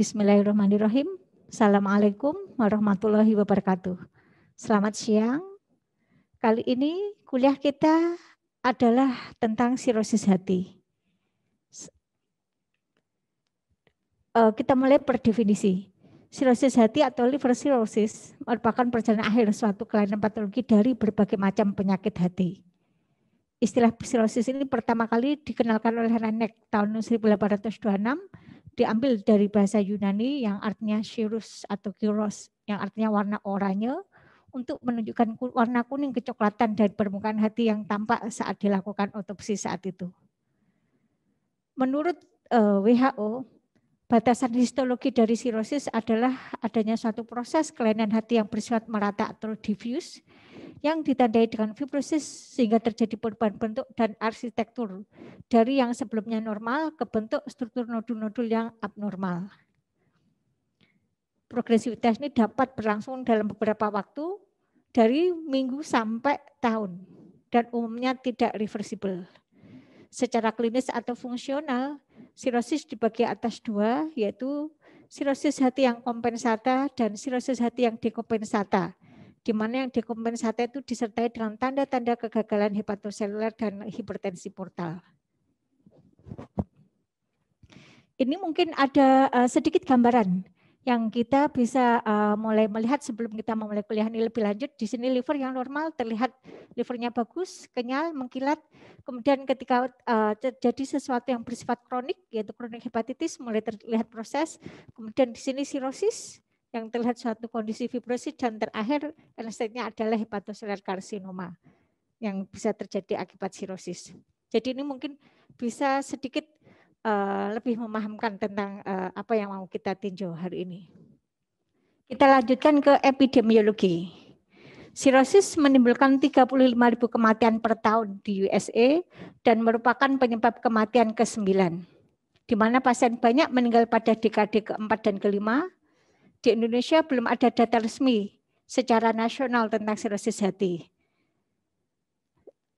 Bismillahirrahmanirrahim. Assalamualaikum warahmatullahi wabarakatuh. Selamat siang. Kali ini kuliah kita adalah tentang sirosis hati. Eh, kita mulai per definisi. Sirosis hati atau liver cirrhosis merupakan perjalanan akhir suatu kelainan patologi dari berbagai macam penyakit hati. Istilah sirosis ini pertama kali dikenalkan oleh Renek tahun 1826 diambil dari bahasa Yunani yang artinya shirus atau kiros yang artinya warna oranye untuk menunjukkan warna kuning kecoklatan dari permukaan hati yang tampak saat dilakukan otopsi saat itu. Menurut eh, WHO, Batasan histologi dari sirosis adalah adanya suatu proses kelainan hati yang bersifat merata atau diffuse yang ditandai dengan fibrosis sehingga terjadi perubahan bentuk dan arsitektur dari yang sebelumnya normal ke bentuk struktur nodul-nodul yang abnormal. Progresivitas ini dapat berlangsung dalam beberapa waktu dari minggu sampai tahun dan umumnya tidak reversible secara klinis atau fungsional, sirosis dibagi atas dua, yaitu sirosis hati yang kompensata dan sirosis hati yang dekompensata, di mana yang dekompensata itu disertai dengan tanda-tanda kegagalan hepatoseluler dan hipertensi portal. Ini mungkin ada eh, sedikit gambaran yang kita bisa uh, mulai melihat sebelum kita memulai kuliah ini lebih lanjut. Di sini liver yang normal terlihat livernya bagus, kenyal, mengkilat. Kemudian ketika uh, eh, terjadi sesuatu yang bersifat kronik, yaitu kronik hepatitis, mulai terlihat proses. Kemudian di sini sirosis yang terlihat suatu kondisi fibrosis dan terakhir endstate-nya adalah hepatoseluler karsinoma yang bisa terjadi akibat sirosis. Jadi ini mungkin bisa sedikit Eh, lebih memahamkan tentang uh, apa yang mau kita tinjau hari ini. Kita lanjutkan ke epidemiologi. Sirosis menimbulkan 35.000 kematian per tahun di USA dan merupakan penyebab kematian ke-9. Di mana pasien banyak meninggal pada dekade ke-4 dan ke-5. Di Indonesia belum ada data resmi secara nasional tentang sirosis hati.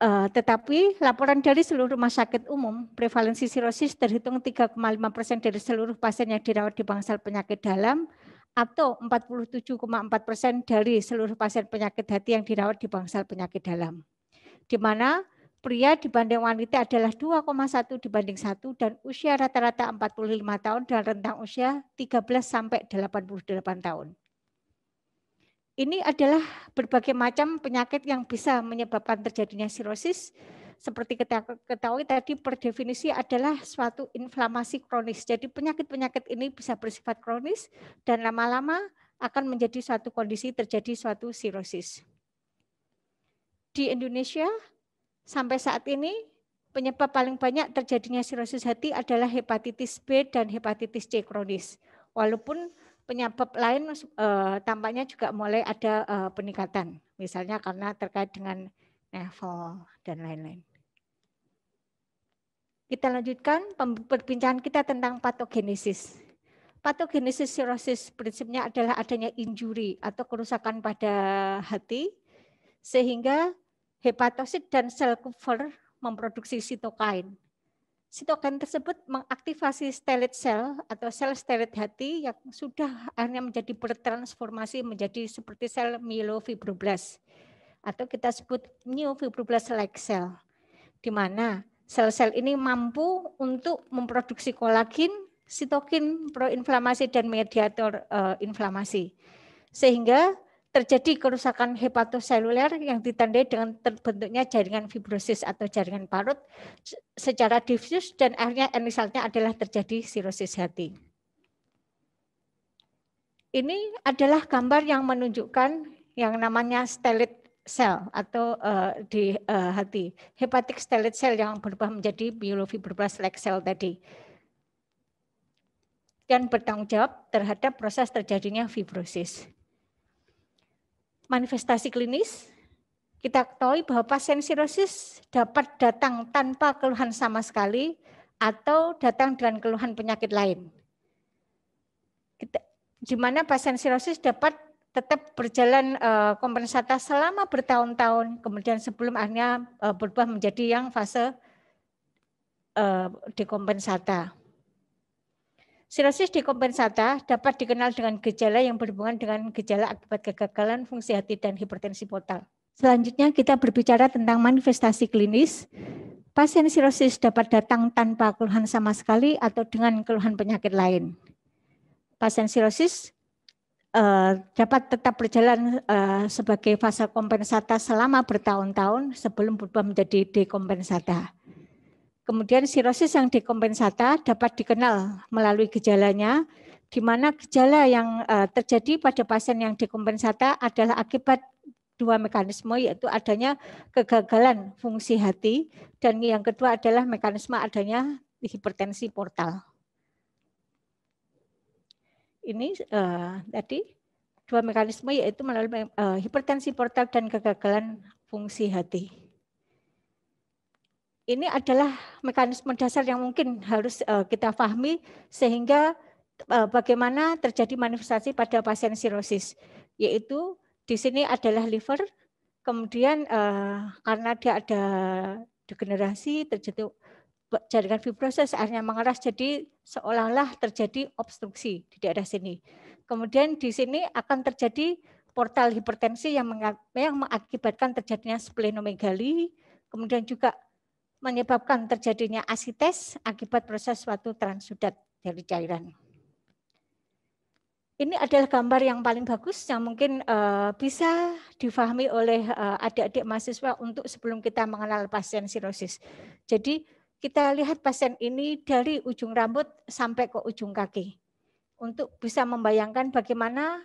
Uh, tetapi laporan dari seluruh rumah sakit umum, prevalensi sirosis terhitung 3,5 persen dari seluruh pasien yang dirawat di bangsal penyakit dalam atau 47,4 persen dari seluruh pasien penyakit hati yang dirawat di bangsal penyakit dalam. Di mana pria dibanding wanita adalah 2,1 dibanding 1 dan usia rata-rata 45 tahun dan rentang usia 13 sampai 88 tahun. Ini adalah berbagai macam penyakit yang bisa menyebabkan terjadinya sirosis. Seperti kita ketahui tadi per definisi adalah suatu inflamasi kronis. Jadi penyakit-penyakit ini bisa bersifat kronis dan lama-lama akan menjadi suatu kondisi terjadi suatu sirosis. Di Indonesia sampai saat ini penyebab paling banyak terjadinya sirosis hati adalah hepatitis B dan hepatitis C kronis. Walaupun penyebab lain uh, tampaknya juga mulai ada uh, peningkatan, misalnya karena terkait dengan level dan lain-lain. Kita lanjutkan perbincangan kita tentang patogenesis. Patogenesis sirosis prinsipnya adalah adanya injuri atau kerusakan pada hati sehingga hepatosit dan sel Kupfer memproduksi sitokain sitokin tersebut mengaktifasi stellate cell atau sel stellate hati yang sudah akhirnya menjadi bertransformasi menjadi seperti sel myelofibroblast atau kita sebut new fibroblast like cell di mana sel-sel ini mampu untuk memproduksi kolagen, sitokin proinflamasi dan mediator uh, inflamasi. Sehingga terjadi kerusakan hepatoseluler yang ditandai dengan terbentuknya jaringan fibrosis atau jaringan parut secara difus dan akhirnya misalnya adalah terjadi sirosis hati. Ini adalah gambar yang menunjukkan yang namanya stellate cell atau uh, di uh, hati hepatic stellate cell yang berubah menjadi biolofibroblast like cell tadi dan bertanggung jawab terhadap proses terjadinya fibrosis manifestasi klinis, kita ketahui bahwa pasien sirosis dapat datang tanpa keluhan sama sekali atau datang dengan keluhan penyakit lain. di mana pasien sirosis dapat tetap berjalan eh, kompensata selama bertahun-tahun, kemudian sebelum akhirnya eh, berubah menjadi yang fase eh, dekompensata. Sirosis dekompensata dapat dikenal dengan gejala yang berhubungan dengan gejala akibat kegagalan fungsi hati dan hipertensi portal. Selanjutnya kita berbicara tentang manifestasi klinis. Pasien sirosis dapat datang tanpa keluhan sama sekali atau dengan keluhan penyakit lain. Pasien sirosis eh, dapat tetap berjalan eh, sebagai fase kompensata selama bertahun-tahun sebelum berubah menjadi dekompensata. Kemudian sirosis yang dekompensata dapat dikenal melalui gejalanya, di mana gejala yang eh, terjadi pada pasien yang dekompensata adalah akibat dua mekanisme yaitu adanya kegagalan fungsi hati dan yang kedua adalah mekanisme adanya hipertensi portal. Ini uh, tadi dua mekanisme yaitu melalui uh, hipertensi portal dan kegagalan fungsi hati ini adalah mekanisme dasar yang mungkin harus eh, kita pahami sehingga eh, bagaimana terjadi manifestasi pada pasien sirosis yaitu di sini adalah liver kemudian eh, karena dia ada degenerasi terjadi jaringan fibrosis akhirnya mengeras jadi seolah-olah terjadi obstruksi di daerah sini. Kemudian di sini akan terjadi portal hipertensi yang mengakibatkan terjadinya splenomegali, kemudian juga menyebabkan terjadinya asites akibat proses suatu transudat dari cairan. Ini adalah gambar yang paling bagus yang mungkin eh, bisa difahami oleh eh, adik-adik mahasiswa untuk sebelum kita mengenal pasien sirosis. Jadi kita lihat pasien ini dari ujung rambut sampai ke ujung kaki untuk bisa membayangkan bagaimana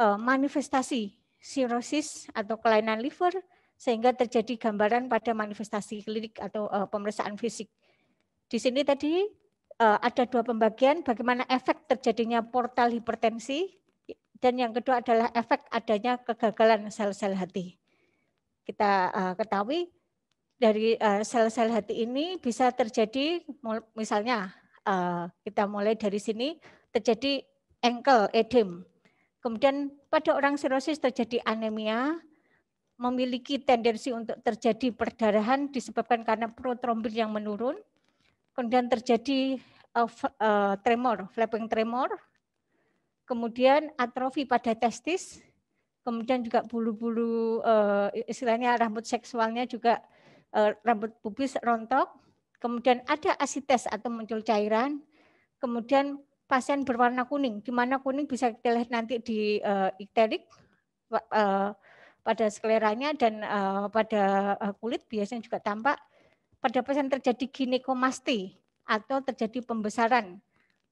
eh, manifestasi sirosis atau kelainan liver sehingga terjadi gambaran pada manifestasi klinik atau uh, pemeriksaan fisik. Di sini tadi uh, ada dua pembagian bagaimana efek terjadinya portal hipertensi dan yang kedua adalah efek adanya kegagalan sel-sel hati. Kita uh, ketahui dari sel-sel uh, hati ini bisa terjadi misalnya uh, kita mulai dari sini terjadi engkel edem. Kemudian pada orang sirosis terjadi anemia, memiliki tendensi untuk terjadi perdarahan disebabkan karena protrombin yang menurun, kemudian terjadi eh, eh, tremor, flapping tremor, kemudian atrofi pada testis, kemudian juga bulu-bulu eh, istilahnya rambut seksualnya juga rambut pubis rontok, kemudian ada asites atau muncul cairan, kemudian pasien berwarna kuning, di mana kuning bisa kita lihat nanti di uh, ikterik, uh, pada skleranya dan uh, pada eh, kulit biasanya juga tampak pada pasien terjadi ginekomasti atau terjadi pembesaran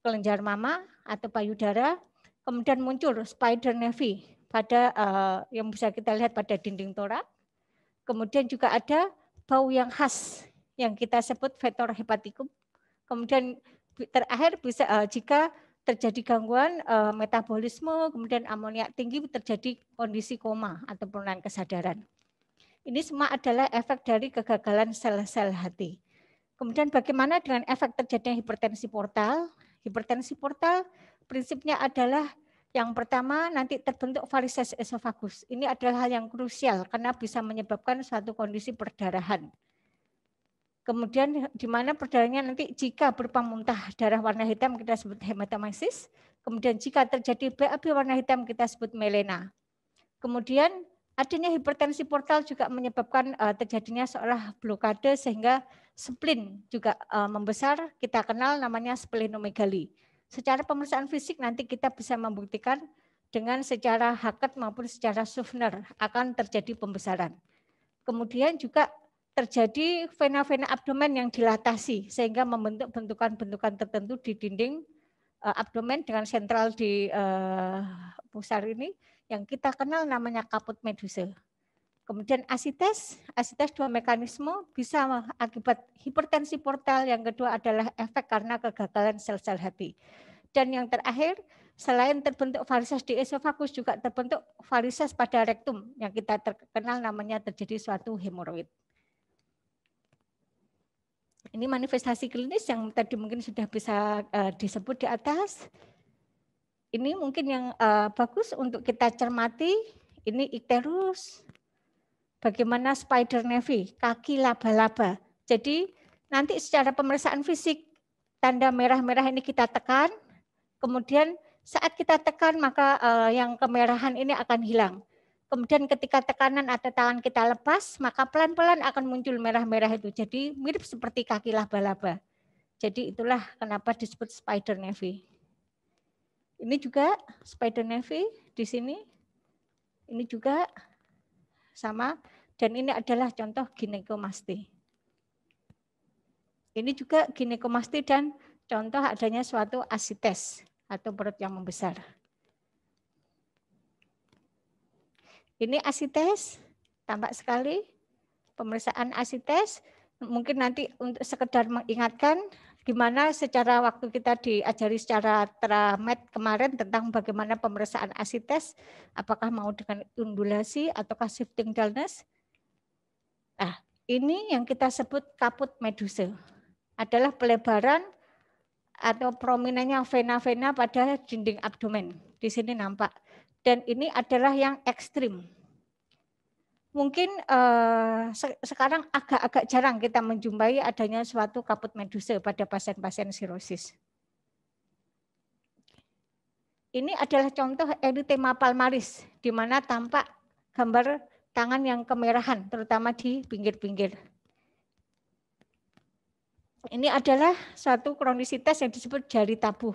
kelenjar mama atau payudara kemudian muncul spider nevi pada uh, yang bisa kita lihat pada dinding torak kemudian juga ada bau yang khas yang kita sebut vetor hepatikum kemudian terakhir bisa uh, jika terjadi gangguan uh, metabolisme, kemudian amonia tinggi terjadi kondisi koma atau penurunan kesadaran. Ini semua adalah efek dari kegagalan sel-sel hati. Kemudian bagaimana dengan efek terjadinya hipertensi portal? Hipertensi portal prinsipnya adalah yang pertama nanti terbentuk varises esofagus. Ini adalah hal yang krusial karena bisa menyebabkan suatu kondisi perdarahan Kemudian eh, di mana perdarahannya nanti jika berupa muntah darah warna hitam kita sebut hematemesis. Kemudian jika terjadi BAB warna hitam kita sebut melena. Kemudian adanya hipertensi portal juga menyebabkan uh, terjadinya seolah blokade sehingga spleen juga uh, membesar. Kita kenal namanya splenomegali. Secara pemeriksaan fisik nanti kita bisa membuktikan dengan secara haket maupun secara Sufner akan terjadi pembesaran. Kemudian juga terjadi vena-vena abdomen yang dilatasi sehingga membentuk bentukan-bentukan tertentu di dinding eh, abdomen dengan sentral di eh, pusar ini yang kita kenal namanya kaput medusa. Kemudian asites, asites dua mekanisme bisa akibat hipertensi portal, yang kedua adalah efek karena kegagalan sel-sel hati. Dan yang terakhir, selain terbentuk varises di esofagus juga terbentuk varises pada rektum yang kita terkenal namanya terjadi suatu hemoroid. Ini manifestasi klinis yang tadi mungkin sudah bisa uh, disebut di atas. Ini mungkin yang uh, bagus untuk kita cermati. Ini ikterus. Bagaimana spider navy, kaki laba-laba. Jadi nanti secara pemeriksaan fisik tanda merah-merah ini kita tekan, kemudian saat kita tekan maka uh, yang kemerahan ini akan hilang. Kemudian ketika tekanan atau tangan kita lepas, maka pelan-pelan akan muncul merah-merah itu. Jadi mirip seperti kaki laba-laba. Jadi itulah kenapa disebut spider navy. Ini juga spider navy di sini. Ini juga sama. Dan ini adalah contoh ginekomasti. Ini juga ginekomasti dan contoh adanya suatu asites atau perut yang membesar. Ini asites, tampak sekali pemeriksaan asites. Mungkin nanti untuk sekedar mengingatkan gimana secara waktu kita diajari secara teramet kemarin tentang bagaimana pemeriksaan asites, apakah mau dengan undulasi ataukah shifting dullness. Nah, ini yang kita sebut kaput medusa. Adalah pelebaran atau prominennya vena-vena pada dinding abdomen. Di sini nampak dan ini adalah yang ekstrim. Mungkin eh, se sekarang agak-agak jarang kita menjumpai adanya suatu kaput medusa pada pasien-pasien sirosis. Ini adalah contoh eritema palmaris, di mana tampak gambar tangan yang kemerahan, terutama di pinggir-pinggir. Ini adalah suatu kronisitas yang disebut jari tabuh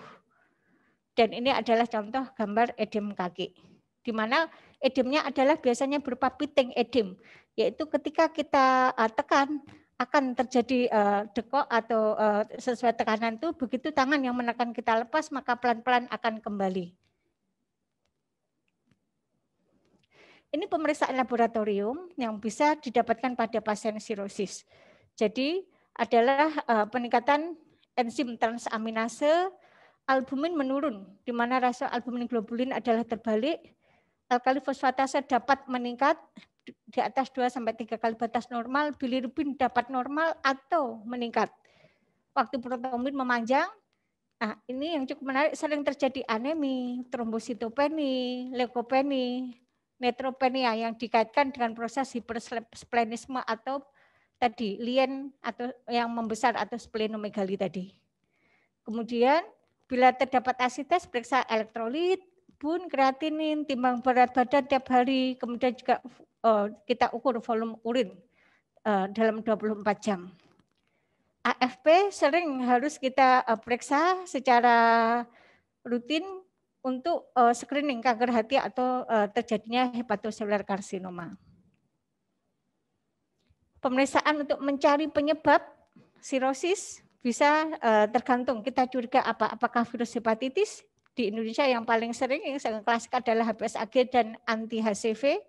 dan ini adalah contoh gambar edem kaki, di mana edemnya adalah biasanya berupa piting edem, yaitu ketika kita eh, tekan akan terjadi eh, dekok atau eh, sesuai tekanan itu begitu tangan yang menekan kita lepas maka pelan-pelan akan kembali. Ini pemeriksaan laboratorium yang bisa didapatkan pada pasien sirosis. Jadi adalah peningkatan enzim transaminase albumin menurun, di mana rasio albumin globulin adalah terbalik, alkali fosfatase dapat meningkat di atas 2 sampai 3 kali batas normal, bilirubin dapat normal atau meningkat. Waktu protomin memanjang, nah ini yang cukup menarik sering terjadi anemi, trombositopeni, leukopeni, netropenia yang dikaitkan dengan proses hipersplenisme atau tadi lien atau yang membesar atau splenomegali tadi. Kemudian Bila terdapat asites, periksa elektrolit, bun, kreatinin, timbang berat badan tiap hari, kemudian juga uh, kita ukur volume urin uh, dalam 24 jam. AFP sering harus kita uh, periksa secara rutin untuk uh, screening kanker hati atau uh, terjadinya hepatoseluler karsinoma. Pemeriksaan untuk mencari penyebab sirosis bisa uh, tergantung kita curiga apa apakah virus hepatitis di Indonesia yang paling sering yang sangat klasik adalah HbsAg dan anti HCV.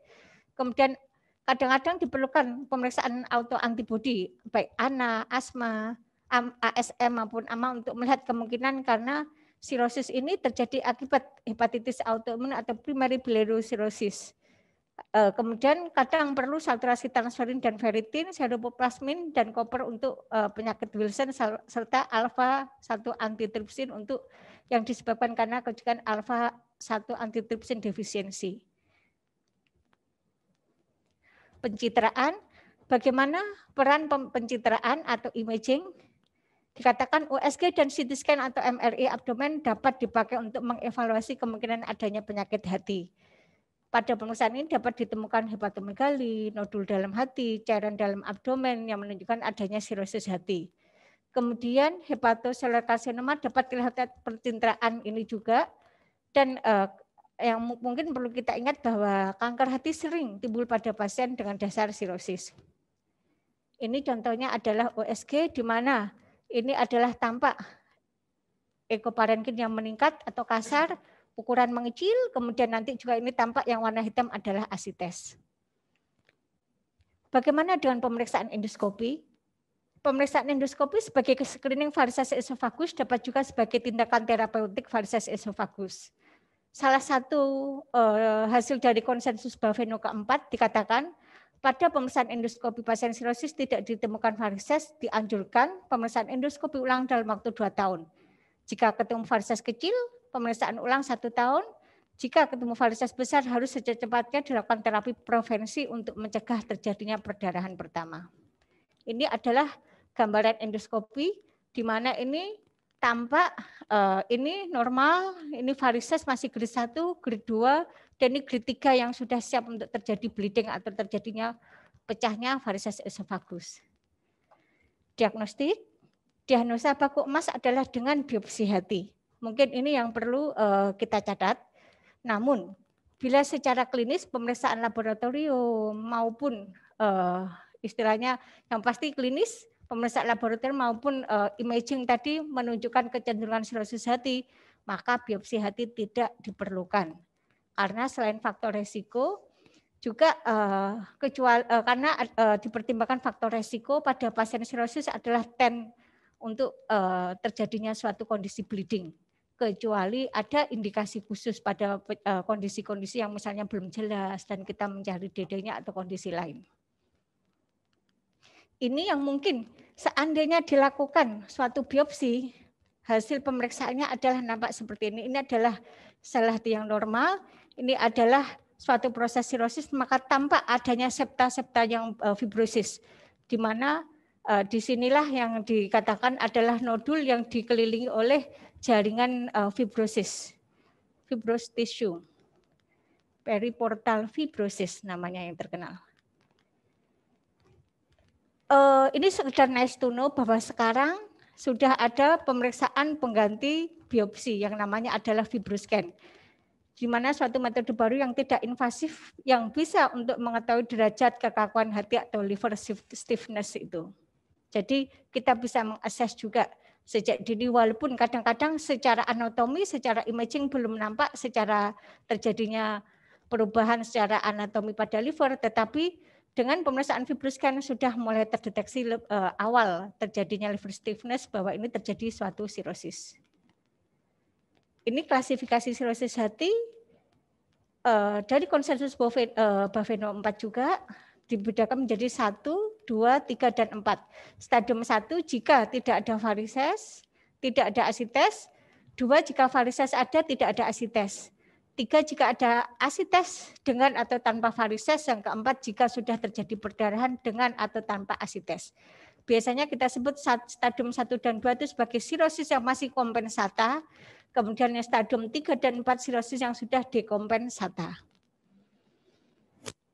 Kemudian kadang-kadang diperlukan pemeriksaan autoantibodi baik ANA, asma, ASM maupun AMA untuk melihat kemungkinan karena sirosis ini terjadi akibat hepatitis autoimun atau primary sirosis. Eh, kemudian kadang perlu saturasi transferin dan ferritin, seropoplasmin dan koper untuk eh, penyakit Wilson serta alfa 1 antitripsin untuk yang disebabkan karena kejadian alfa 1 antitripsin defisiensi. Pencitraan, bagaimana peran pencitraan atau imaging? Dikatakan USG dan CT scan atau MRI abdomen dapat dipakai untuk mengevaluasi kemungkinan adanya penyakit hati pada pemeriksaan ini dapat ditemukan hepatomegali, nodul dalam hati, cairan dalam abdomen yang menunjukkan adanya sirosis hati. Kemudian hepatoseluler karsinoma dapat kelihatan percintaan ini juga dan eh, yang mungkin perlu kita ingat bahwa kanker hati sering timbul pada pasien dengan dasar sirosis. Ini contohnya adalah OSG di mana ini adalah tampak ekoparenkin yang meningkat atau kasar ukuran mengecil, kemudian nanti juga ini tampak yang warna hitam adalah asites. Bagaimana dengan pemeriksaan endoskopi? Pemeriksaan endoskopi sebagai screening varises esofagus dapat juga sebagai tindakan terapeutik varises esofagus. Salah satu eh, hasil dari konsensus Baveno keempat dikatakan pada pemeriksaan endoskopi pasien sirosis tidak ditemukan varises, dianjurkan pemeriksaan endoskopi ulang dalam waktu 2 tahun. Jika ketemu varises kecil, pemeriksaan ulang satu tahun. Jika ketemu varises besar, harus secepatnya dilakukan terapi prevensi untuk mencegah terjadinya perdarahan pertama. Ini adalah gambaran endoskopi, di mana ini tampak uh, ini normal, ini varises masih grade 1, grade 2, dan ini grade 3 yang sudah siap untuk terjadi bleeding atau terjadinya pecahnya varises esofagus. Diagnostik, diagnosa paku emas adalah dengan biopsi hati. Mungkin ini yang perlu eh, kita catat. Namun, bila secara klinis pemeriksaan laboratorium maupun eh, istilahnya yang pasti klinis pemeriksaan laboratorium maupun eh, imaging tadi menunjukkan kecenderungan sirosis hati, maka biopsi hati tidak diperlukan. Karena selain faktor resiko, juga uh, kecuali uh, karena uh, dipertimbangkan faktor resiko pada pasien sirosis adalah ten untuk uh, terjadinya suatu kondisi bleeding kecuali ada indikasi khusus pada eh, kondisi-kondisi yang misalnya belum jelas dan kita mencari dedenya atau kondisi lain. Ini yang mungkin seandainya dilakukan suatu biopsi, hasil pemeriksaannya adalah nampak seperti ini. Ini adalah salah hati yang normal, ini adalah suatu proses sirosis, maka tampak adanya septa-septa yang eh, fibrosis, di mana uh, disinilah yang dikatakan adalah nodul yang dikelilingi oleh jaringan uh, fibrosis, fibrosis tissue, periportal fibrosis namanya yang terkenal. Uh, ini sekedar nice to know bahwa sekarang sudah ada pemeriksaan pengganti biopsi yang namanya adalah fibroscan. Di mana suatu metode baru yang tidak invasif yang bisa untuk mengetahui derajat kekakuan hati atau liver stiffness itu. Jadi kita bisa mengakses juga sejak dini walaupun kadang-kadang secara anatomi, secara imaging belum nampak secara terjadinya perubahan secara anatomi pada liver, tetapi dengan pemeriksaan fibroscan sudah mulai terdeteksi e, awal terjadinya liver stiffness bahwa ini terjadi suatu sirosis. Ini klasifikasi sirosis hati e, dari konsensus Baveno 4 e, juga dibedakan menjadi satu 2, 3, dan 4. Stadium 1 jika tidak ada varises, tidak ada asites. 2 jika varises ada, tidak ada asites. 3 jika ada asites dengan atau tanpa varises. Yang keempat jika sudah terjadi perdarahan dengan atau tanpa asites. Biasanya kita sebut stadium 1 dan 2 itu sebagai sirosis yang masih kompensata. Kemudian stadium 3 dan 4 sirosis yang sudah dekompensata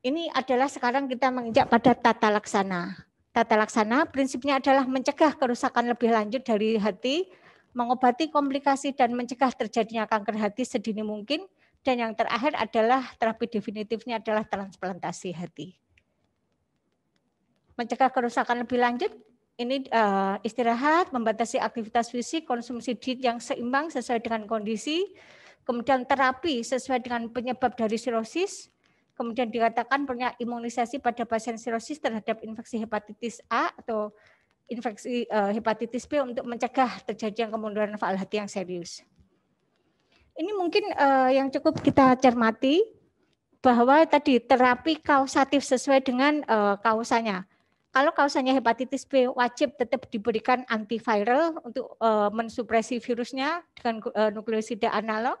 ini adalah sekarang kita menginjak pada tata laksana. Tata laksana prinsipnya adalah mencegah kerusakan lebih lanjut dari hati, mengobati komplikasi dan mencegah terjadinya kanker hati sedini mungkin, dan yang terakhir adalah terapi definitifnya adalah transplantasi hati. Mencegah kerusakan lebih lanjut, ini eh, istirahat, membatasi aktivitas fisik, konsumsi diet yang seimbang sesuai dengan kondisi, kemudian terapi sesuai dengan penyebab dari sirosis, kemudian dikatakan punya imunisasi pada pasien sirosis terhadap infeksi hepatitis A atau infeksi eh, hepatitis B untuk mencegah terjadinya kemunduran faal hati yang serius. Ini mungkin eh, yang cukup kita cermati bahwa tadi terapi kausatif sesuai dengan uh, kausanya. Kalau kausanya hepatitis B wajib tetap diberikan antiviral untuk mensupresi virusnya dengan uh, nukleosida analog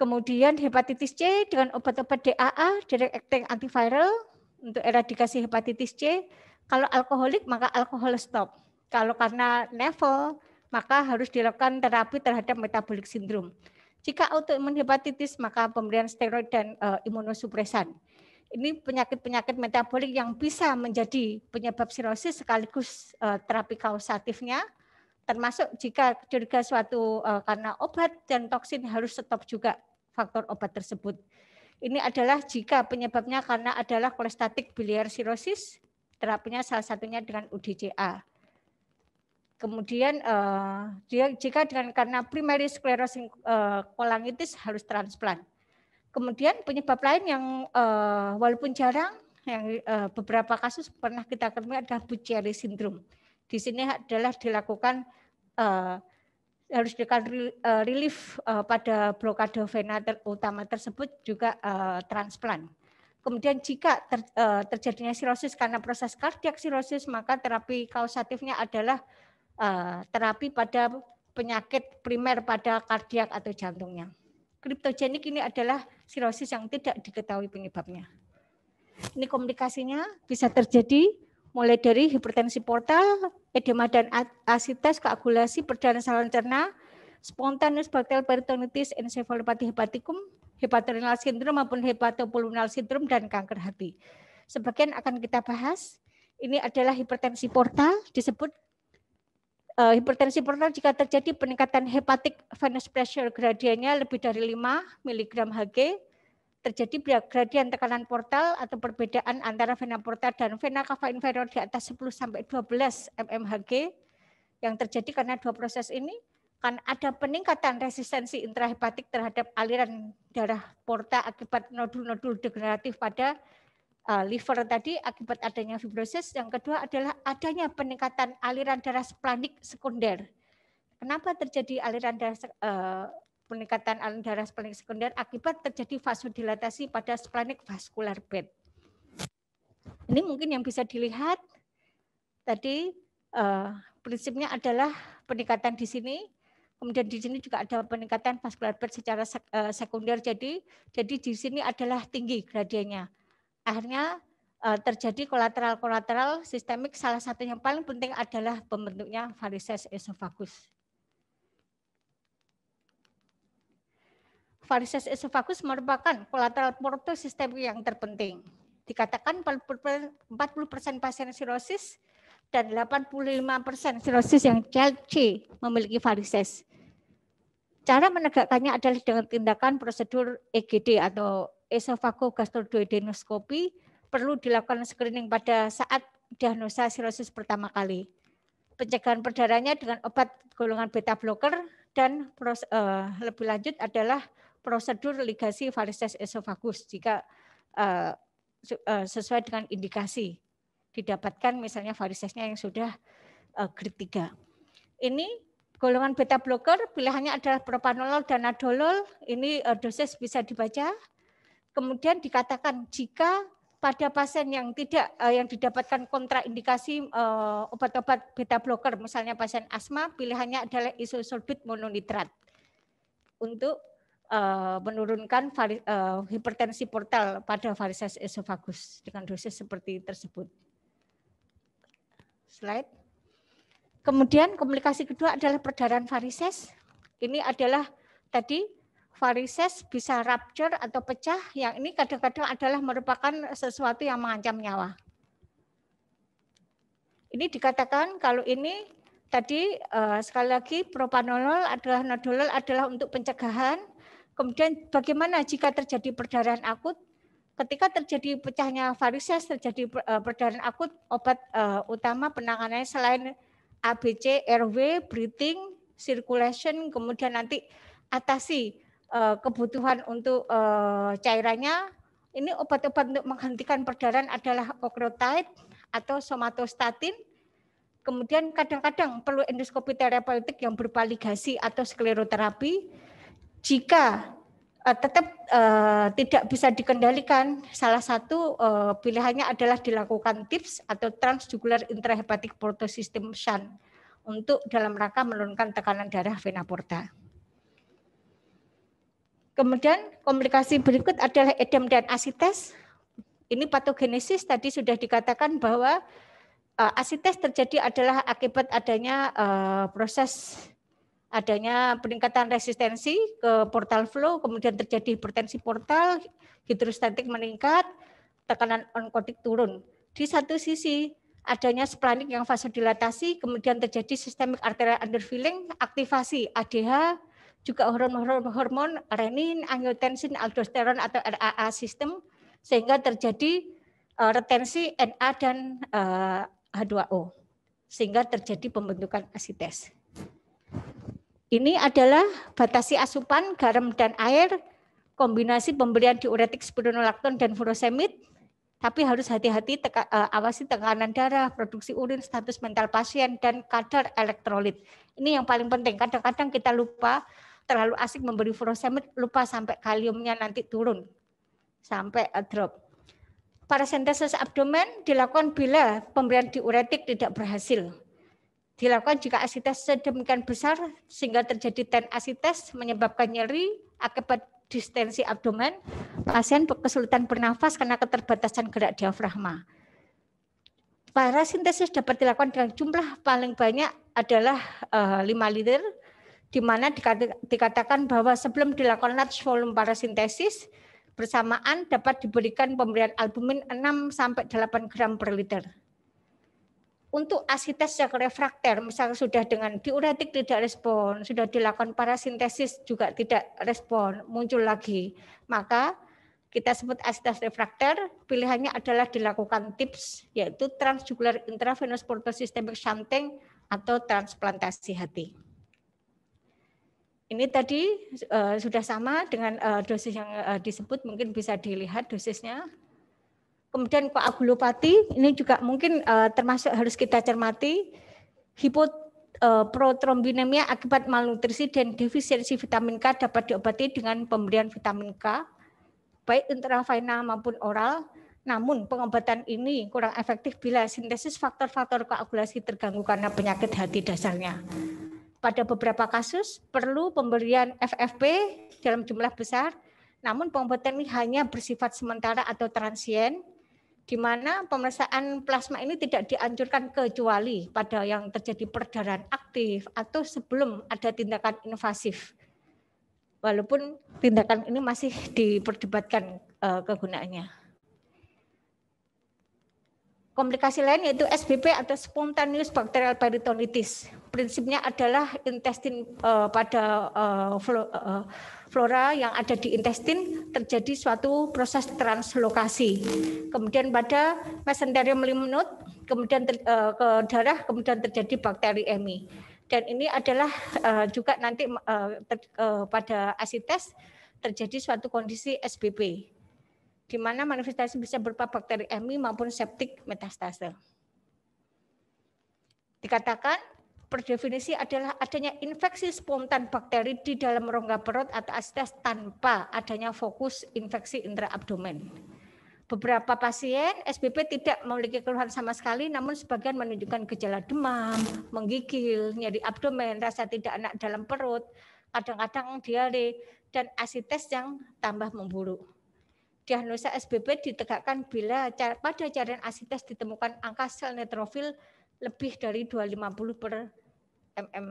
Kemudian hepatitis C dengan obat-obat DAA, direct acting antiviral untuk eradikasi hepatitis C. Kalau alkoholik maka alkohol stop. Kalau karena nevel maka harus dilakukan terapi terhadap metabolik sindrom. Jika autoimun hepatitis maka pemberian steroid dan uh, imunosupresan. Ini penyakit-penyakit metabolik yang bisa menjadi penyebab sirosis sekaligus uh, terapi kausatifnya termasuk jika curiga suatu uh, karena obat dan toksin harus stop juga faktor obat tersebut. Ini adalah jika penyebabnya karena adalah kolestatik biliar sirosis, terapinya salah satunya dengan UDCA. Kemudian eh, dia, jika dengan karena primary sclerosis uh, eh, kolangitis harus transplant. Kemudian penyebab lain yang uh, walaupun jarang, yang uh, beberapa kasus pernah kita temui adalah Bucherry syndrome. Di sini adalah dilakukan uh, harus diberikan eh, relief eh, pada blokade vena ter, utama tersebut juga eh, transplant. Kemudian jika ter, terjadinya sirosis karena proses kardiak sirosis, maka terapi kausatifnya adalah terapi pada penyakit primer pada kardiak atau jantungnya. Kriptogenik ini adalah sirosis yang tidak diketahui penyebabnya. Ini komplikasinya bisa terjadi mulai dari hipertensi portal, edema dan asites, koagulasi, perdarahan saluran cerna, spontanus bakterial peritonitis, encephalopati hepatikum, hepatorenal sindrom maupun hepatopulmonal sindrom dan kanker hati. Sebagian akan kita bahas. Ini adalah hipertensi portal disebut uh, hipertensi portal jika terjadi peningkatan hepatik venous pressure gradiennya lebih dari 5 mg Hg terjadi gradien tekanan portal atau perbedaan antara vena portal dan vena cava inferior di atas 10 sampai 12 mmHg yang terjadi karena dua proses ini kan ada peningkatan resistensi intrahepatik terhadap aliran darah porta akibat nodul-nodul degeneratif pada uh, liver tadi akibat adanya fibrosis. Yang kedua adalah adanya peningkatan aliran darah splanik sekunder. Kenapa terjadi aliran darah uh, peningkatan aliran darah splenik sekunder akibat terjadi vasodilatasi pada splenic vascular bed. Ini mungkin yang bisa dilihat tadi eh, prinsipnya adalah peningkatan di sini, kemudian di sini juga ada peningkatan vascular bed secara sek, eh, sekunder. Jadi jadi di sini adalah tinggi gradiennya. Akhirnya eh, terjadi kolateral-kolateral sistemik salah satu yang paling penting adalah pembentuknya varises esofagus. varises esofagus merupakan kolateral porto sistem yang terpenting. Dikatakan 40% pasien sirosis dan 85% sirosis yang child memiliki varises. Cara menegakkannya adalah dengan tindakan prosedur EGD atau esophagogastroduodenoskopi perlu dilakukan screening pada saat diagnosa sirosis pertama kali. Pencegahan perdarahannya dengan obat golongan beta blocker dan pros, eh, lebih lanjut adalah prosedur ligasi varises esofagus jika eh, eh, sesuai dengan indikasi didapatkan misalnya varisesnya yang sudah uh, grade 3. Ini golongan beta blocker pilihannya adalah propanolol dan nadolol. Ini dosis bisa dibaca. Kemudian dikatakan jika pada pasien yang tidak yang didapatkan kontraindikasi obat-obat beta blocker misalnya pasien asma pilihannya adalah isosorbit mononitrat untuk uh, menurunkan vari, uh, hipertensi portal pada varises esofagus dengan dosis seperti tersebut. Slide. Kemudian komplikasi kedua adalah perdarahan varises. Ini adalah tadi varises bisa rupture atau pecah yang ini kadang-kadang adalah merupakan sesuatu yang mengancam nyawa. Ini dikatakan kalau ini tadi eh, sekali lagi propanolol adalah nodolol adalah untuk pencegahan Kemudian bagaimana jika terjadi perdarahan akut? Ketika terjadi pecahnya varises, terjadi eh, perdarahan akut, obat eh, utama penanganannya selain ABC, RW, breathing, circulation, kemudian nanti atasi eh, kebutuhan untuk cairannya. Ini obat-obat untuk menghentikan perdarahan adalah okrotide atau somatostatin. Kemudian kadang-kadang perlu endoskopi terapeutik yang berpaligasi atau skleroterapi jika uh, tetap uh, tidak bisa dikendalikan, salah satu uh, pilihannya adalah dilakukan TIPS atau transjugular intrahepatic portosystem shunt untuk dalam rangka menurunkan tekanan darah vena porta. Kemudian komplikasi berikut adalah edem dan asites. Ini patogenesis tadi sudah dikatakan bahwa asites terjadi adalah akibat adanya proses adanya peningkatan resistensi ke portal flow, kemudian terjadi hipertensi portal, hidrostatik meningkat, tekanan onkotik turun. Di satu sisi, adanya splanik yang fase dilatasi kemudian terjadi sistemik arterial underfilling, aktivasi ADH, juga hormon-hormon renin, angiotensin, aldosteron atau RAA sistem sehingga terjadi e, retensi NA dan e, H2O sehingga terjadi pembentukan asites ini adalah batasi asupan garam dan air, kombinasi pemberian diuretik spironolakton dan furosemid, tapi harus hati-hati teka, eh, awasi tekanan darah, produksi urin, status mental pasien, dan kadar elektrolit. Ini yang paling penting. Kadang-kadang kita lupa, terlalu asik memberi furosemid, lupa sampai kaliumnya nanti turun, sampai eh, drop. Parasentesis abdomen dilakukan bila pemberian diuretik tidak berhasil Dilakukan jika asites sedemikian besar sehingga terjadi ten asites menyebabkan nyeri akibat distensi abdomen, pasien kesulitan bernafas karena keterbatasan gerak diafragma. Parasintesis dapat dilakukan dengan jumlah paling banyak adalah 5 eh, liter, di mana dikatakan bahwa sebelum dilakukan large volume parasintesis, bersamaan dapat diberikan pemberian albumin 6-8 gram per liter untuk asites yang refrakter, misalnya sudah dengan diuretik tidak respon, sudah dilakukan parasintesis juga tidak respon, muncul lagi. Maka kita sebut asites refrakter, pilihannya adalah dilakukan TIPS, yaitu transjugular intravenous portosystemic shunting atau transplantasi hati. Ini tadi uh, sudah sama dengan uh, dosis yang uh, disebut, mungkin bisa dilihat dosisnya Kemudian Pak Agulopati, ini juga mungkin uh, termasuk harus kita cermati hipot uh, protrombinemia akibat malnutrisi dan defisiensi vitamin K dapat diobati dengan pemberian vitamin K baik intravena maupun oral. Namun pengobatan ini kurang efektif bila sintesis faktor-faktor koagulasi terganggu karena penyakit hati dasarnya. Pada beberapa kasus perlu pemberian FFP dalam jumlah besar, namun pengobatan ini hanya bersifat sementara atau transien di mana pemeriksaan plasma ini tidak dianjurkan kecuali pada yang terjadi perdarahan aktif atau sebelum ada tindakan invasif. Walaupun tindakan ini masih diperdebatkan eh, kegunaannya. Komplikasi lain yaitu SBP atau spontaneous bacterial peritonitis. Prinsipnya adalah intestin uh, pada uh, flora yang ada di intestin terjadi suatu proses translokasi. Kemudian pada mesenterium limnut, kemudian ter, uh, ke darah, kemudian terjadi bakteri EMI. Dan ini adalah uh, juga nanti uh, ter, uh, pada asites terjadi suatu kondisi SBP di mana manifestasi bisa berupa bakteri EMI maupun septik metastase. Dikatakan per definisi adalah adanya infeksi spontan bakteri di dalam rongga perut atau asitas tanpa adanya fokus infeksi intraabdomen. Beberapa pasien SBP tidak memiliki keluhan sama sekali, namun sebagian menunjukkan gejala demam, menggigil, nyeri abdomen, rasa tidak enak dalam perut, kadang-kadang diare, dan asites yang tambah memburuk diagnosa SBB ditegakkan bila pada cairan asites ditemukan angka sel netrofil lebih dari 250 per mm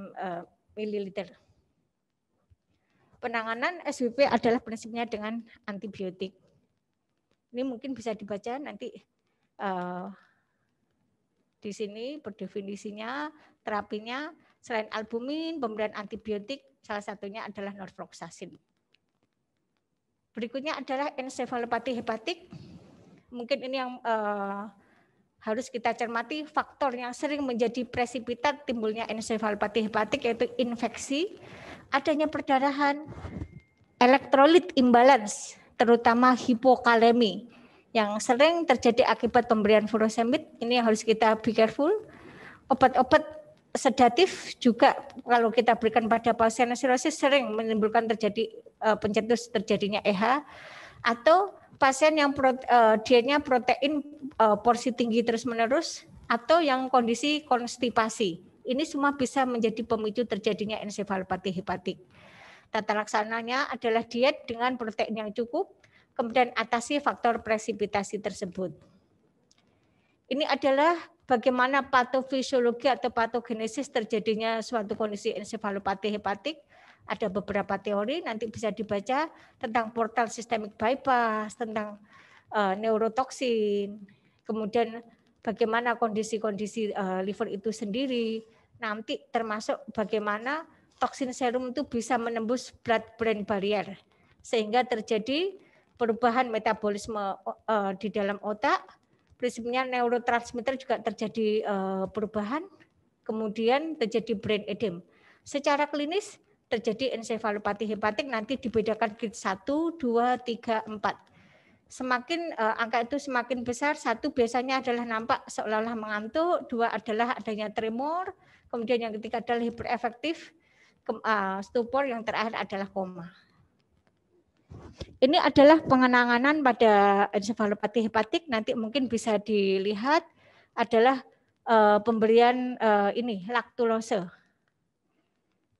mililiter. Penanganan SBB adalah prinsipnya dengan antibiotik. Ini mungkin bisa dibaca nanti uh, di sini berdefinisinya terapinya selain albumin, pemberian antibiotik salah satunya adalah norfloxacin. Berikutnya adalah encephalopati hepatik. Mungkin ini yang eh, harus kita cermati faktor yang sering menjadi presipitat timbulnya encephalopati hepatik yaitu infeksi, adanya perdarahan, elektrolit imbalance, terutama hipokalemi yang sering terjadi akibat pemberian furosemid. Ini yang harus kita be careful. Obat-obat sedatif juga kalau kita berikan pada pasien sirosis sering menimbulkan terjadi Eh, pencetus terjadinya EH atau pasien yang prote, eh, dietnya protein eh, porsi tinggi terus-menerus atau yang kondisi konstipasi. Ini semua bisa menjadi pemicu terjadinya ensefalopati hepatik. Tata laksananya adalah diet dengan protein yang cukup, kemudian atasi faktor presipitasi tersebut. Ini adalah bagaimana patofisiologi atau patogenesis terjadinya suatu kondisi ensefalopati hepatik ada beberapa teori nanti bisa dibaca tentang portal systemic bypass, tentang uh, eh, neurotoksin, kemudian bagaimana kondisi-kondisi uh, liver itu sendiri. Nanti termasuk bagaimana toksin serum itu bisa menembus blood-brain barrier sehingga terjadi perubahan metabolisme uh, di dalam otak. Prinsipnya neurotransmitter juga terjadi uh, perubahan, kemudian terjadi brain edem. Secara klinis terjadi ensefalopati hepatik nanti dibedakan grade 1, 2, 3, 4 semakin uh, angka itu semakin besar. Satu biasanya adalah nampak seolah-olah mengantuk, dua adalah adanya tremor, kemudian yang ketiga adalah hiperefektif, uh, stupor, yang terakhir adalah koma. Ini adalah pengenanganan pada ensefalopati hepatik. Nanti mungkin bisa dilihat adalah uh, pemberian uh, ini laktulose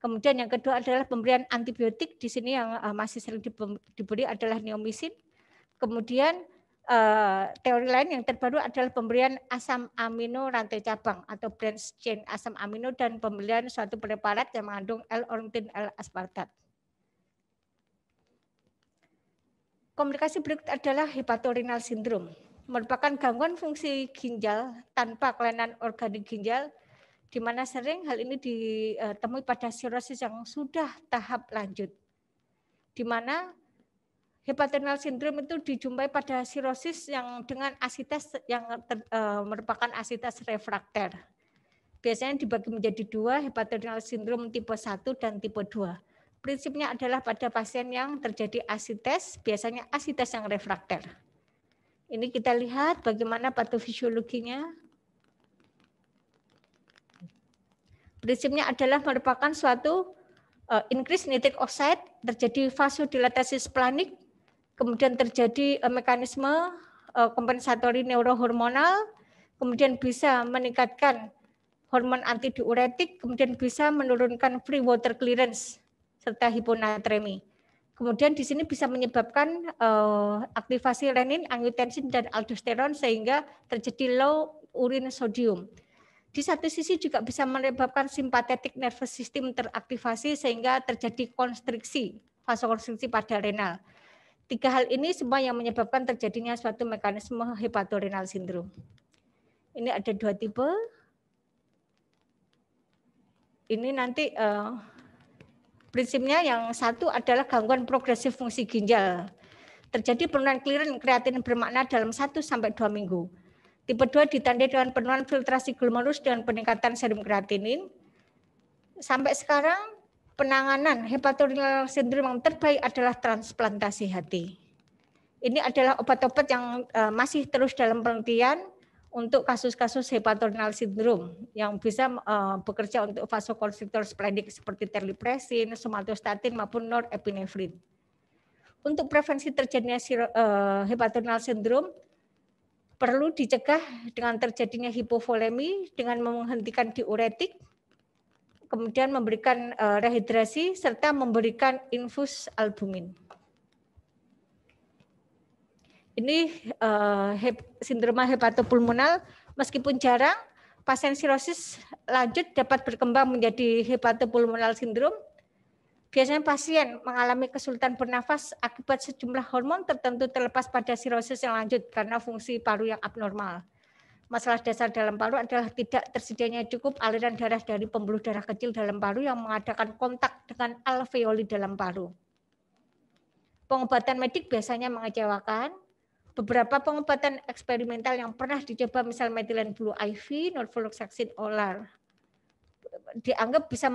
Kemudian yang kedua adalah pemberian antibiotik. Di sini yang eh, masih sering diberi adalah neomisin. Kemudian eh, teori lain yang terbaru adalah pemberian asam amino rantai cabang atau branch chain asam amino dan pemberian suatu preparat yang mengandung L-ornitin L-aspartat. Komplikasi berikut adalah hepatorenal sindrom, Merupakan gangguan fungsi ginjal tanpa kelainan organik ginjal di mana sering hal ini ditemui pada sirosis yang sudah tahap lanjut. Di mana hepatitis sindrom itu dijumpai pada sirosis yang dengan asitas yang ter, e, merupakan asitas refrakter. Biasanya dibagi menjadi dua, hepatitis sindrom tipe 1 dan tipe 2. Prinsipnya adalah pada pasien yang terjadi asites, biasanya asites yang refrakter. Ini kita lihat bagaimana patofisiologinya prinsipnya adalah merupakan suatu uh, increase nitric oxide, terjadi vasodilatasis planik, kemudian terjadi uh, mekanisme uh, kompensatori neurohormonal, kemudian bisa meningkatkan hormon antidiuretik, kemudian bisa menurunkan free water clearance serta hiponatremi. Kemudian di sini bisa menyebabkan uh, aktivasi renin, angiotensin, dan aldosteron sehingga terjadi low urin sodium di satu sisi juga bisa menyebabkan simpatetik nervous system teraktivasi sehingga terjadi konstriksi, vasokonstriksi pada renal. Tiga hal ini semua yang menyebabkan terjadinya suatu mekanisme hepatorenal sindrom. Ini ada dua tipe. Ini nanti uh, prinsipnya yang satu adalah gangguan progresif fungsi ginjal. Terjadi penurunan clearance kreatinin bermakna dalam 1 sampai 2 minggu Tipe 2 ditandai dengan penurunan filtrasi glomerulus dengan peningkatan serum kreatinin. Sampai sekarang penanganan hepatorenal sindrom yang terbaik adalah transplantasi hati. Ini adalah obat-obat yang eh, masih terus dalam penelitian untuk kasus-kasus hepatorenal sindrom yang bisa eh, bekerja untuk vasokonstriktor splenik seperti terlipresin, somatostatin maupun norepinefrin. Untuk prevensi terjadinya eh, hepatorenal sindrom, perlu dicegah dengan terjadinya hipovolemi dengan menghentikan diuretik, kemudian memberikan eh, rehidrasi serta memberikan infus albumin. Ini uh, hep, sindroma hepatopulmonal meskipun jarang pasien sirosis lanjut dapat berkembang menjadi hepatopulmonal sindrom Biasanya pasien mengalami kesulitan bernafas akibat sejumlah hormon tertentu terlepas pada sirosis yang lanjut karena fungsi paru yang abnormal. Masalah dasar dalam paru adalah tidak tersedianya cukup aliran darah dari pembuluh darah kecil dalam paru yang mengadakan kontak dengan alveoli dalam paru. Pengobatan medik biasanya mengecewakan. Beberapa pengobatan eksperimental yang pernah dicoba misal methylene blue IV, norfloxacin oral, dianggap bisa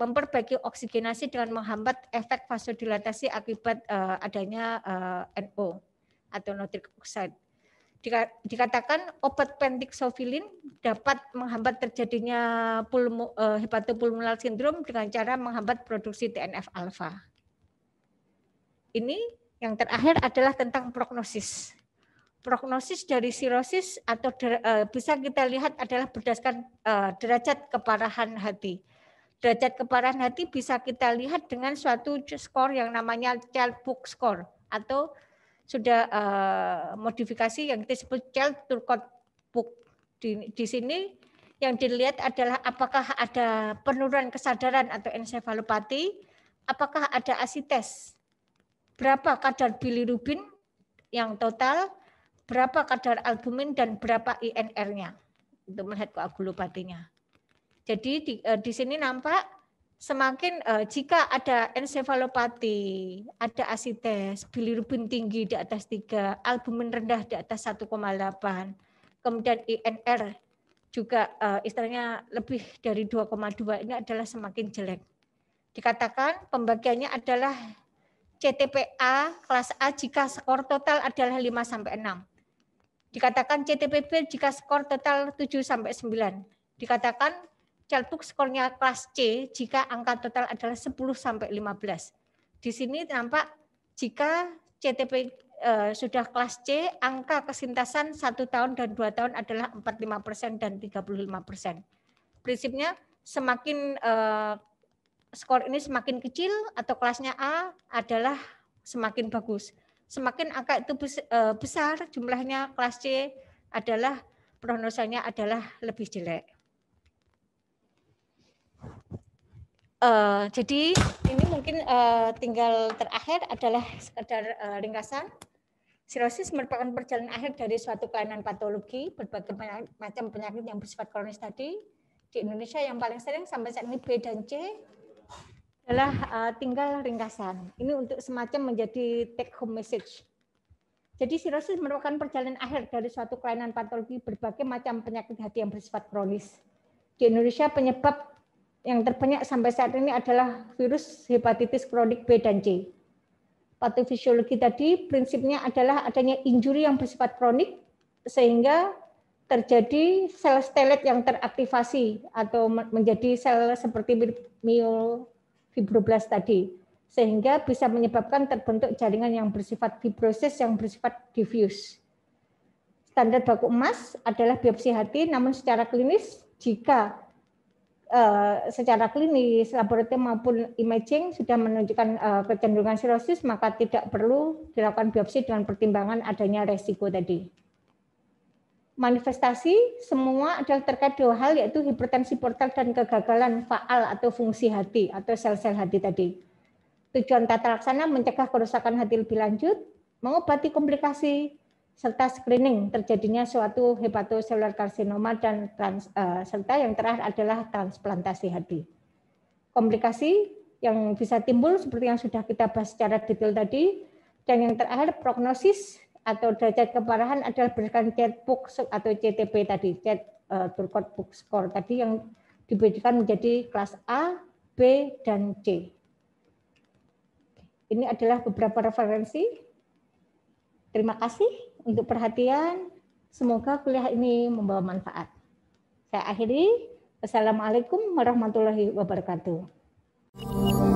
memperbaiki oksigenasi dengan menghambat efek vasodilatasi akibat uh, adanya uh, eh, NO atau nitric oxide. Dika, dikatakan obat pentixofilin dapat menghambat terjadinya pulmo, uh, eh, hepatopulmonal sindrom dengan cara menghambat produksi TNF alfa. Ini yang terakhir adalah tentang prognosis prognosis dari sirosis atau uh, bisa kita lihat adalah berdasarkan uh, derajat keparahan hati. Derajat keparahan hati bisa kita lihat dengan suatu skor yang namanya child book score atau sudah uh, modifikasi yang disebut child book di, di sini yang dilihat adalah apakah ada penurunan kesadaran atau ensefalopati, apakah ada asites, berapa kadar bilirubin yang total, berapa kadar albumin dan berapa INR-nya untuk melihat koagulopatinya. Jadi di, eh, di sini nampak semakin eh, jika ada ensefalopati, ada asites, bilirubin tinggi di atas 3, albumin rendah di atas 1,8, kemudian INR juga eh, istilahnya lebih dari 2,2 ini adalah semakin jelek. Dikatakan pembagiannya adalah CTPA kelas A jika skor total adalah 5 sampai 6. Dikatakan CTPP jika skor total 7 sampai 9. Dikatakan Celtuk skornya kelas C jika angka total adalah 10 sampai 15. Di sini tampak jika CTP eh, sudah kelas C, angka kesintasan satu tahun dan dua tahun adalah 45% dan 35%. Prinsipnya semakin eh, skor ini semakin kecil atau kelasnya A adalah semakin bagus semakin angka itu eh, besar jumlahnya kelas C adalah prognosanya adalah lebih jelek. Uh, jadi ini mungkin uh, tinggal terakhir adalah sekedar uh, ringkasan. Sirosis merupakan perjalanan akhir dari suatu kelainan patologi, berbagai macam penyakit yang bersifat kronis tadi. Di Indonesia yang paling sering sampai saat ini B dan C, adalah uh, tinggal ringkasan. Ini untuk semacam menjadi take home message. Jadi sirosis merupakan perjalanan akhir dari suatu kelainan patologi berbagai macam penyakit hati yang bersifat kronis. Di Indonesia penyebab yang terbanyak sampai saat ini adalah virus hepatitis kronik B dan C. Patofisiologi tadi prinsipnya adalah adanya injuri yang bersifat kronik sehingga terjadi sel stelet yang teraktivasi atau menjadi sel seperti mio fibroblast tadi sehingga bisa menyebabkan terbentuk jaringan yang bersifat fibrosis yang bersifat diffuse. Standar baku emas adalah biopsi hati, namun secara klinis jika eh, secara klinis laboratorium maupun imaging sudah menunjukkan eh, kecenderungan sirosis, maka tidak perlu dilakukan biopsi dengan pertimbangan adanya resiko tadi manifestasi semua adalah terkait dua hal yaitu hipertensi portal dan kegagalan faal atau fungsi hati atau sel-sel hati tadi. Tujuan tata laksana mencegah kerusakan hati lebih lanjut, mengobati komplikasi serta screening terjadinya suatu hepatoseluler karsinoma dan trans, uh, serta yang terakhir adalah transplantasi hati. Komplikasi yang bisa timbul seperti yang sudah kita bahas secara detail tadi dan yang terakhir prognosis atau derajat keparahan adalah berdasarkan book atau CTP tadi, chat uh, eh, Turcot Book Score tadi yang dibedakan menjadi kelas A, B, dan C. Ini adalah beberapa referensi. Terima kasih untuk perhatian. Semoga kuliah ini membawa manfaat. Saya akhiri. Assalamualaikum warahmatullahi wabarakatuh.